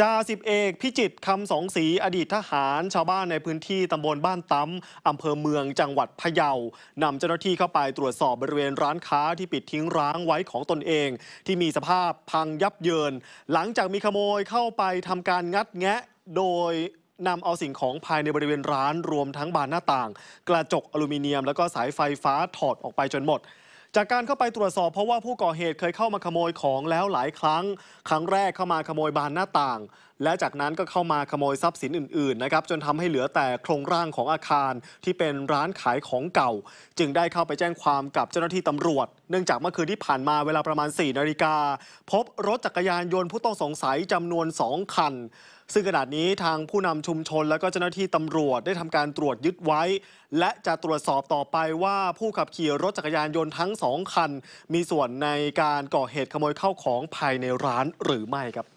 จ่าสิบเอกพิจิตคำสองสีอดีตทหาร ชาวบ้านในพื้นที่ตำบลบ้านตั้มอำเภอเมืองจังหวัดพะเยานำเจ้าหน้าที่เข้าไปตรวจสอบบริเวณร้านค้าที่ปิดทิ้งร้างไว้ของตนเอง ที่มีสภาพพังยับเยินหลังจากมีขโมยเข้าไปทำการงัดแงะ โดยนำเอาสิ่งของภายในบริเวณร้านรวมทั้งบานหน้าต่าง กระจกอลูมิเนียมแล้วก็สายไฟฟ้าถอดออกไปจนหมดจากการเข้าไปตรวจสอบเพราะว่าผู้ก่อเหตุเคยเข้ามาขโมยของแล้วหลายครั้ง ครั้งแรกเข้ามาขโมยบานหน้าต่างและจากนั้นก็เข้ามาขโมยทรัพย์สินอื่นๆนะครับ จนทำให้เหลือแต่โครงร่างของอาคารที่เป็นร้านขายของเก่า จึงได้เข้าไปแจ้งความกับเจ้าหน้าที่ตำรวจ เนื่องจากเมื่อคืนที่ผ่านมาเวลาประมาณ 4 นาฬิกา พบรถจักรยานยนต์ผู้ต้องสงสัยจำนวน 2 คัน ซึ่งขณะนี้ทางผู้นำชุมชนและก็เจ้าหน้าที่ตำรวจได้ทำการตรวจยึดไว้ และจะตรวจสอบต่อไปว่าผู้ขับขี่รถจักรยานยนต์ทั้งสองคัน มีส่วนในการก่อเหตุขโมยเข้าของภายในร้านหรือไม่ครับ